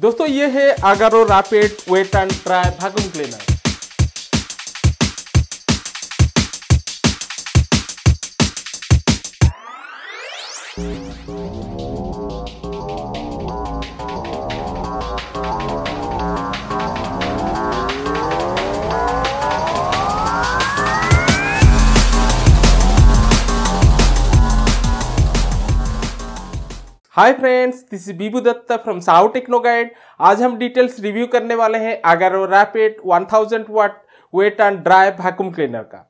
दोस्तों ये है Agaro rapid wet and dry vacuum cleaner Thank you. Hi friends this is Bibu Dutta from साउ techno guide आज हम डिटेल्स रिव्यू करने वाले हैं Agaro rapid 1000 watt wet and dry vacuum cleaner का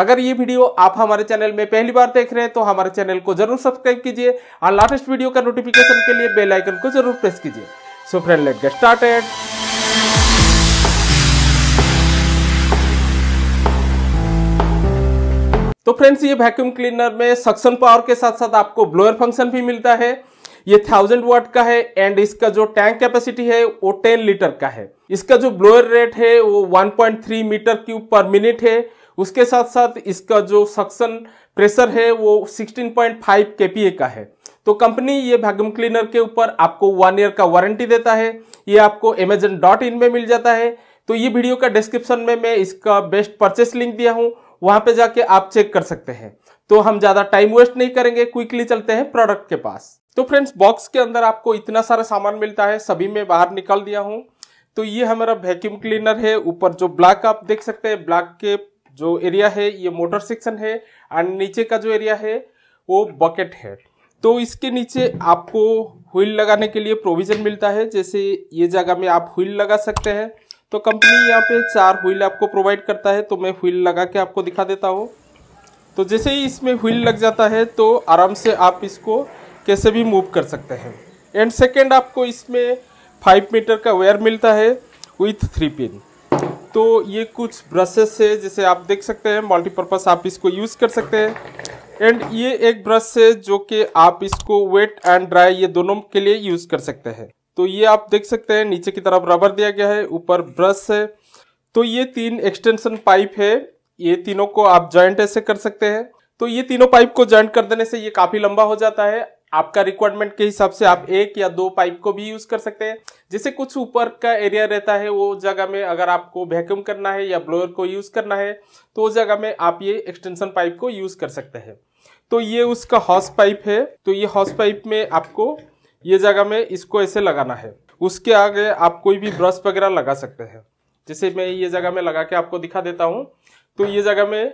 अगर ये वीडियो आप हमारे चैनल में पहली बार देख रहे हैं तो हमारे चैनल को जरूर सब्सक्राइब कीजिए और लेटेस्ट वीडियो का नोटिफिकेशन के लिए बेलाइकन को जरूर प्रेस कीजिए so friend let get started तो फ्रेंड्स ये वैक्यूम क्लीनर में सक्शन पावर के साथ साथ आपको ब्लोअर फंक्शन भी मिलता है ये थाउजेंड वाट का है एंड इसका जो टैंक कैपेसिटी है वो टेन लीटर का है इसका जो ब्लोअर रेट है वो 1.3 मीटर क्यूब पर मिनट है उसके साथ साथ इसका जो सक्शन प्रेशर है वो 16.5 केपीए का है तो कंपनी ये वैक्यूम क्लीनर के ऊपर आपको वन ईयर का वारंटी देता है ये आपको अमेजन डॉट इन में मिल जाता है तो ये वीडियो का डिस्क्रिप्शन में मैं इसका बेस्ट परचेस लिंक दिया हूँ वहां पे जाके आप चेक कर सकते हैं तो हम ज्यादा टाइम वेस्ट नहीं करेंगे क्विकली चलते हैं प्रोडक्ट के पास तो फ्रेंड्स बॉक्स के अंदर आपको इतना सारा सामान मिलता है सभी में बाहर निकाल दिया हूँ तो ये हमारा वैक्यूम क्लीनर है ऊपर जो ब्लैक आप देख सकते हैं ब्लैक के जो एरिया है ये मोटर सेक्शन है और नीचे का जो एरिया है वो बकेट है तो इसके नीचे आपको व्हील लगाने के लिए प्रोविजन मिलता है जैसे ये जगह में आप व्हील लगा सकते हैं तो कंपनी यहाँ पे चार व्हील आपको प्रोवाइड करता है तो मैं व्हील लगा के आपको दिखा देता हूँ तो जैसे ही इसमें व्हील लग जाता है तो आराम से आप इसको कैसे भी मूव कर सकते हैं एंड सेकेंड आपको इसमें फाइव मीटर का वेयर मिलता है विथ थ्री पिन तो ये कुछ ब्रशेस है जैसे आप देख सकते हैं मल्टीपर्पज़ आप इसको यूज़ कर सकते हैं एंड ये एक ब्रश है जो कि आप इसको वेट एंड ड्राई ये दोनों के लिए यूज़ कर सकते हैं तो ये आप देख सकते हैं नीचे की तरफ रबर दिया गया है ऊपर ब्रश है तो ये तीन एक्सटेंशन पाइप है ये तीनों को आप ज्वाइंट ऐसे कर सकते हैं तो ये तीनों पाइप को ज्वाइंट कर देने से ये काफी लंबा हो जाता है आपका रिक्वायरमेंट के हिसाब से आप एक या दो पाइप को भी यूज कर सकते हैं जैसे कुछ ऊपर का एरिया रहता है वो जगह में अगर आपको वैक्यूम करना है या ब्लोअर को यूज करना है तो उस जगह में आप ये एक्सटेंशन पाइप को यूज कर सकते हैं तो ये उसका हॉस पाइप है तो ये हॉस पाइप में आपको ये जगह में इसको ऐसे लगाना है उसके आगे आप कोई भी ब्रश वगैरह लगा सकते हैं जैसे मैं ये जगह में लगा के आपको दिखा देता हूँ तो ये जगह में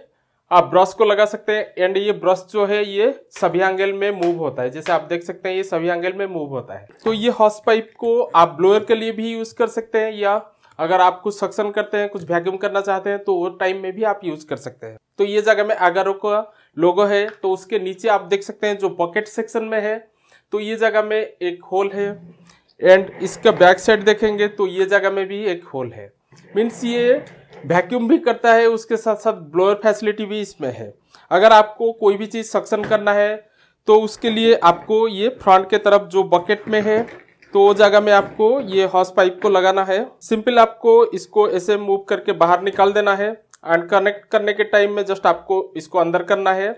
आप ब्रश को लगा सकते हैं एंड ये ब्रश जो है ये सभी एंगल में मूव होता है जैसे आप देख सकते हैं ये सभी एंगल में मूव होता है तो ये हॉस पाइप को आप ब्लोअर के लिए भी यूज कर सकते हैं या अगर आप कुछ सक्शन करते हैं कुछ वैक्यूम करना चाहते हैं तो वो टाइम में भी आप यूज कर सकते हैं तो ये जगह में अगर का लोगो है तो उसके नीचे आप देख सकते हैं जो पॉकेट सेक्शन में है तो ये जगह में एक होल है एंड इसका बैक साइड देखेंगे तो ये जगह में भी एक होल है मीन्स ये वैक्यूम भी करता है उसके साथ साथ ब्लोअर फैसिलिटी भी इसमें है अगर आपको कोई भी चीज़ सक्शन करना है तो उसके लिए आपको ये फ्रंट के तरफ जो बकेट में है तो वो जगह में आपको ये हॉस पाइप को लगाना है सिंपल आपको इसको ऐसे मूव करके बाहर निकाल देना है एंड कनेक्ट करने के टाइम में जस्ट आपको इसको अंदर करना है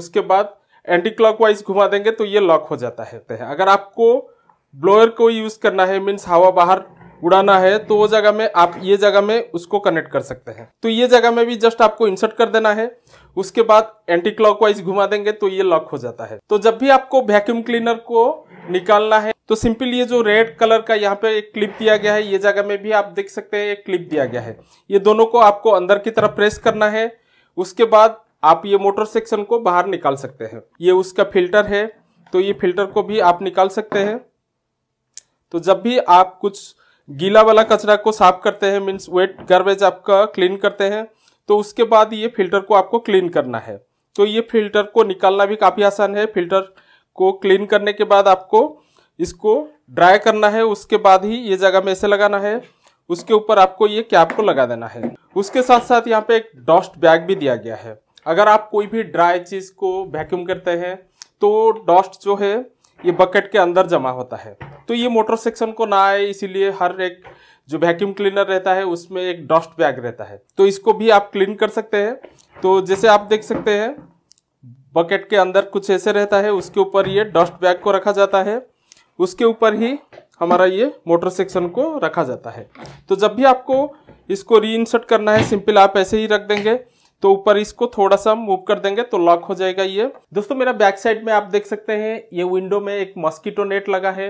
उसके बाद एंटी क्लॉकवाइज घुमा देंगे तो ये लॉक हो जाता है अगर आपको ब्लोअर को यूज करना है मीन्स हवा बाहर उड़ाना है तो वो जगह में आप ये जगह में उसको कनेक्ट कर सकते हैं तो ये जगह में भी जस्ट आपको इंसर्ट कर देना है उसके बाद एंटी क्लॉकवाइज घुमा देंगे तो ये लॉक हो जाता है तो जब भी आपको वैक्यूम क्लीनर को निकालना है तो सिंपल ये जो रेड कलर का यहाँ पे एक क्लिप दिया गया है ये जगह में भी आप देख सकते हैं एक क्लिप दिया गया है ये दोनों को आपको अंदर की तरफ प्रेस करना है उसके बाद आप ये मोटर सेक्शन को बाहर निकाल सकते हैं ये उसका फिल्टर है तो ये फिल्टर को भी आप निकाल सकते हैं तो जब भी आप कुछ गीला वाला कचरा को साफ करते हैं मीन्स वेट गार्बेज आपका क्लीन करते हैं तो उसके बाद ये फिल्टर को आपको क्लीन करना है तो ये फिल्टर को निकालना भी काफ़ी आसान है फिल्टर को क्लीन करने के बाद आपको इसको ड्राई करना है उसके बाद ही ये जगह में ऐसे लगाना है उसके ऊपर आपको ये कैप को लगा देना है उसके साथ साथ यहाँ पे एक डस्ट बैग भी दिया गया है अगर आप कोई भी ड्राई चीज़ को वैक्यूम करते हैं तो डस्ट जो है ये बकेट के अंदर जमा होता है तो ये मोटर सेक्शन को ना आए इसीलिए हर एक जो वैक्यूम क्लीनर रहता है उसमें एक डस्ट बैग रहता है तो इसको भी आप क्लीन कर सकते हैं तो जैसे आप देख सकते हैं बकेट के अंदर कुछ ऐसे रहता है उसके ऊपर ये डस्ट बैग को रखा जाता है उसके ऊपर ही हमारा ये मोटर सेक्शन को रखा जाता है तो जब भी आपको इसको री करना है सिंपल आप ऐसे ही रख देंगे तो ऊपर इसको थोड़ा सा मूव कर देंगे तो लॉक हो जाएगा ये दोस्तों मेरा बैक साइड में आप देख सकते हैं ये विंडो में एक मॉस्किटो नेट लगा है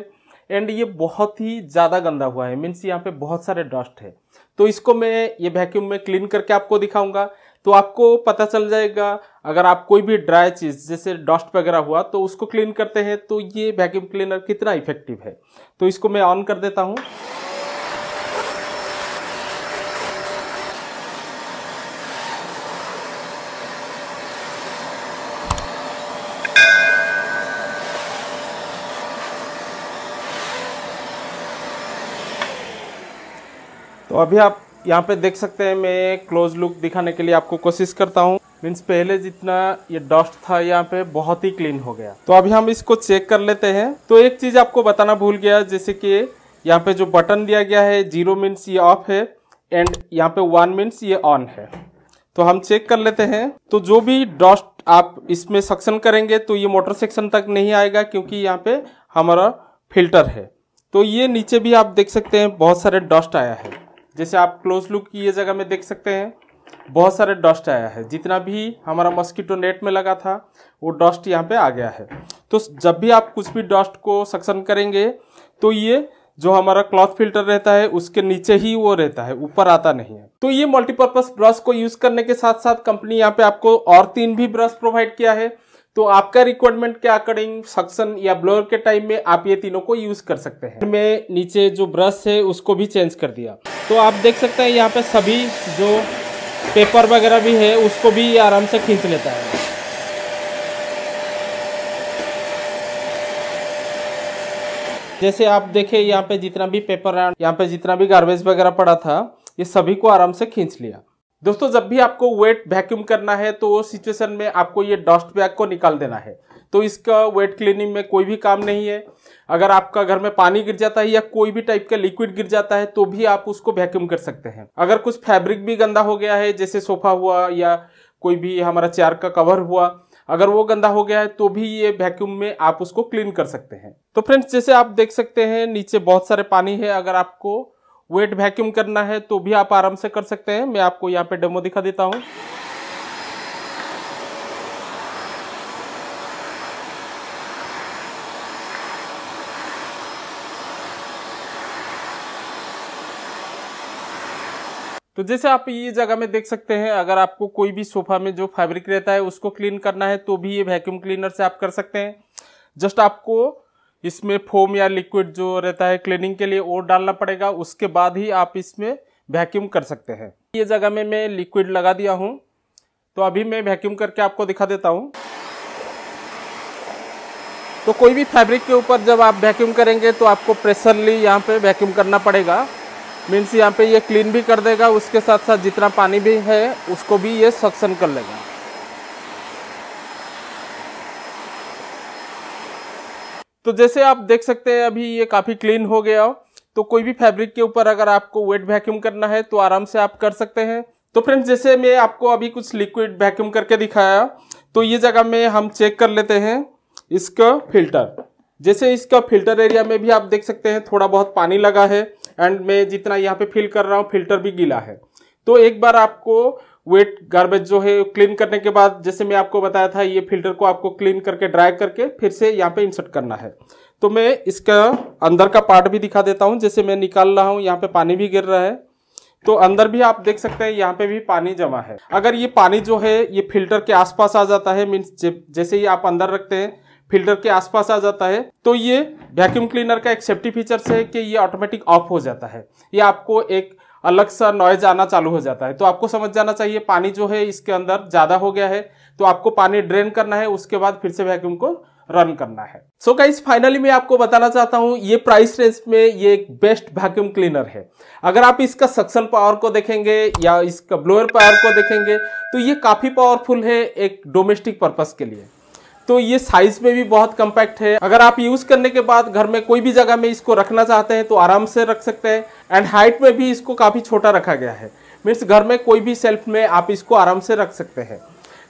एंड ये बहुत ही ज़्यादा गंदा हुआ है मीन्स यहाँ पे बहुत सारे डस्ट है तो इसको मैं ये वैक्यूम में क्लीन करके आपको दिखाऊंगा तो आपको पता चल जाएगा अगर आप कोई भी ड्राई चीज़ जैसे डस्ट वगैरह हुआ तो उसको क्लीन करते हैं तो ये वैक्यूम क्लीनर कितना इफेक्टिव है तो इसको मैं ऑन कर देता हूँ तो अभी आप यहाँ पे देख सकते हैं मैं क्लोज लुक दिखाने के लिए आपको कोशिश करता हूँ मीन्स पहले जितना ये डस्ट था यहाँ पे बहुत ही क्लीन हो गया तो अभी हम इसको चेक कर लेते हैं तो एक चीज़ आपको बताना भूल गया जैसे कि यहाँ पे जो बटन दिया गया है जीरो मीन्स ये ऑफ है एंड यहाँ पे वन मीन्स ये ऑन है तो हम चेक कर लेते हैं तो जो भी डस्ट आप इसमें सक्शन करेंगे तो ये मोटर सेक्शन तक नहीं आएगा क्योंकि यहाँ पे हमारा फिल्टर है तो ये नीचे भी आप देख सकते हैं बहुत सारे डस्ट आया है जैसे आप क्लोज लुक की ये जगह में देख सकते हैं बहुत सारे डस्ट आया है जितना भी हमारा मॉस्किटो नेट में लगा था वो डस्ट यहाँ पे आ गया है तो जब भी आप कुछ भी डस्ट को सक्शन करेंगे तो ये जो हमारा क्लॉथ फिल्टर रहता है उसके नीचे ही वो रहता है ऊपर आता नहीं है तो ये मल्टीपर्पज ब्रश को यूज करने के साथ साथ कंपनी यहाँ पे आपको और तीन भी ब्रश प्रोवाइड किया है तो आपका रिक्वायरमेंट के अकॉर्डिंग सक्शन या ब्लोअर के टाइम में आप ये तीनों को यूज कर सकते हैं मैं नीचे जो ब्रश है उसको भी चेंज कर दिया तो आप देख सकते हैं यहाँ पे सभी जो पेपर वगैरह भी है उसको भी आराम से खींच लेता है जैसे आप देखे यहाँ पे जितना भी पेपर यहाँ पे जितना भी गार्बेज वगैरह पड़ा था ये सभी को आराम से खींच लिया दोस्तों जब भी आपको वेट वैक्यूम करना है तो उस सिचुएशन में आपको ये डस्ट बैग को निकाल देना है तो इसका वेट क्लीनिंग में कोई भी काम नहीं है अगर आपका घर में पानी गिर जाता है या कोई भी टाइप का लिक्विड गिर जाता है तो भी आप उसको वैक्यूम कर सकते हैं अगर कुछ फैब्रिक भी गंदा हो गया है जैसे सोफा हुआ या कोई भी हमारा चेयर का कवर हुआ अगर वो गंदा हो गया है तो भी ये वैक्यूम में आप उसको क्लीन कर सकते हैं तो फ्रेंड्स जैसे आप देख सकते हैं नीचे बहुत सारे पानी है अगर आपको वेट वैक्यूम करना है तो भी आप आराम से कर सकते हैं मैं आपको यहाँ पे डेमो दिखा देता हूँ तो जैसे आप ये जगह में देख सकते हैं अगर आपको कोई भी सोफा में जो फैब्रिक रहता है उसको क्लीन करना है तो भी ये वैक्यूम क्लीनर से आप कर सकते हैं जस्ट आपको इसमें फोम या लिक्विड जो रहता है क्लीनिंग के लिए वो डालना पड़ेगा उसके बाद ही आप इसमें वैक्यूम कर सकते हैं ये जगह में मैं लिक्विड लगा दिया हूँ तो अभी मैं वैक्यूम करके आपको दिखा देता हूँ तो कोई भी फैब्रिक के ऊपर जब आप वैक्यूम करेंगे तो आपको प्रेशरली यहाँ पे वैक्यूम करना पड़ेगा मीन्स यहाँ पे ये क्लीन भी कर देगा उसके साथ साथ जितना पानी भी है उसको भी ये सक्शन कर लेगा तो जैसे आप देख सकते हैं अभी ये काफ़ी क्लीन हो गया तो कोई भी फैब्रिक के ऊपर अगर आपको वेट वैक्यूम करना है तो आराम से आप कर सकते हैं तो फ्रेंड्स जैसे मैं आपको अभी कुछ लिक्विड वैक्यूम करके दिखाया तो ये जगह में हम चेक कर लेते हैं इसका फिल्टर जैसे इसका फिल्टर एरिया में भी आप देख सकते हैं थोड़ा बहुत पानी लगा है एंड मैं जितना यहाँ पे फिल कर रहा हूँ फिल्टर भी गीला है तो एक बार आपको वेट गार्बेज जो है क्लीन करने के बाद जैसे मैं आपको बताया था ये फिल्टर को आपको क्लीन करके ड्राई करके फिर से यहाँ पे इंसर्ट करना है तो मैं इसका अंदर का पार्ट भी दिखा देता हूँ जैसे मैं निकाल रहा हूँ यहाँ पे पानी भी गिर रहा है तो अंदर भी आप देख सकते हैं यहाँ पे भी पानी जमा है अगर ये पानी जो है ये फिल्टर के आसपास आ जाता है मीन्स जैसे ही आप अंदर रखते हैं फिल्टर के आसपास आ जाता है तो ये वैक्यूम क्लीनर का एक सेफ्टी फीचर है कि ये ऑटोमेटिक ऑफ हो जाता है ये आपको एक अलग सा नॉइज आना चालू हो जाता है तो आपको समझ जाना चाहिए पानी जो है इसके अंदर ज़्यादा हो गया है तो आपको पानी ड्रेन करना है उसके बाद फिर से वैक्यूम को रन करना है सो गाइस फाइनली मैं आपको बताना चाहता हूं ये प्राइस रेंज में ये एक बेस्ट वैक्यूम क्लीनर है अगर आप इसका सक्शन पावर को देखेंगे या इसका ब्लोअर पावर को देखेंगे तो ये काफ़ी पावरफुल है एक डोमेस्टिक पर्पज़ के लिए तो ये साइज में भी बहुत कम्पैक्ट है अगर आप यूज करने के बाद घर में कोई भी जगह में इसको रखना चाहते हैं तो आराम से रख सकते हैं एंड हाइट में भी इसको काफ़ी छोटा रखा गया है मीन्स घर में कोई भी सेल्फ में आप इसको आराम से रख सकते हैं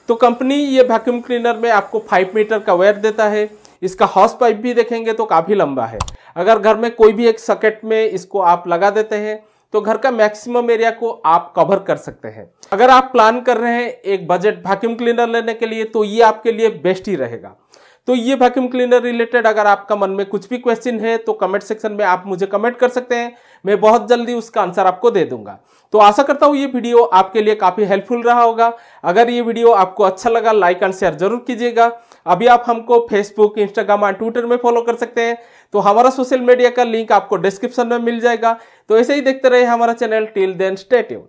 तो कंपनी ये वैक्यूम क्लीनर में आपको 5 मीटर का वेयर देता है इसका हॉस पाइप भी देखेंगे तो काफ़ी लंबा है अगर घर में कोई भी एक सकेट में इसको आप लगा देते हैं तो घर का मैक्सिमम एरिया को आप कवर कर सकते हैं अगर आप प्लान कर रहे हैं एक बजट वैक्यूम क्लीनर लेने के लिए तो ये आपके लिए बेस्ट ही रहेगा तो ये वैक्यूम क्लीनर रिलेटेड अगर आपका मन में कुछ भी क्वेश्चन है तो कमेंट सेक्शन में आप मुझे कमेंट कर सकते हैं मैं बहुत जल्दी उसका आंसर आपको दे दूंगा तो आशा करता हूँ ये वीडियो आपके लिए काफ़ी हेल्पफुल रहा होगा अगर ये वीडियो आपको अच्छा लगा लाइक एंड शेयर जरूर कीजिएगा अभी आप हमको फेसबुक इंस्टाग्राम एंड ट्विटर में फॉलो कर सकते हैं तो हमारा सोशल मीडिया का लिंक आपको डिस्क्रिप्शन में मिल जाएगा तो ऐसे ही देखते रहे हमारा चैनल टिल देन स्टेट्यू